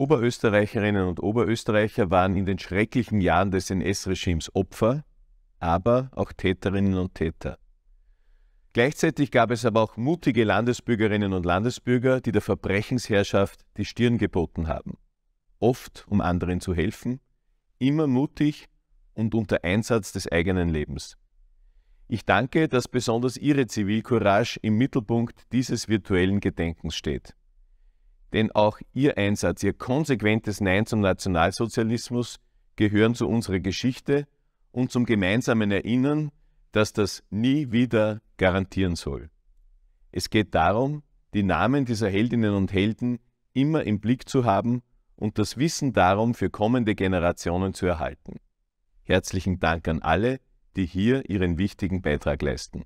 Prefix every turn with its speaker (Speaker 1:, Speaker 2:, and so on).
Speaker 1: Oberösterreicherinnen und Oberösterreicher waren in den schrecklichen Jahren des NS-Regimes Opfer, aber auch Täterinnen und Täter. Gleichzeitig gab es aber auch mutige Landesbürgerinnen und Landesbürger, die der Verbrechensherrschaft die Stirn geboten haben. Oft, um anderen zu helfen, immer mutig und unter Einsatz des eigenen Lebens. Ich danke, dass besonders Ihre Zivilcourage im Mittelpunkt dieses virtuellen Gedenkens steht denn auch Ihr Einsatz, Ihr konsequentes Nein zum Nationalsozialismus gehören zu unserer Geschichte und zum gemeinsamen Erinnern, dass das nie wieder garantieren soll. Es geht darum, die Namen dieser Heldinnen und Helden immer im Blick zu haben und das Wissen darum für kommende Generationen zu erhalten. Herzlichen Dank an alle, die hier ihren wichtigen Beitrag leisten.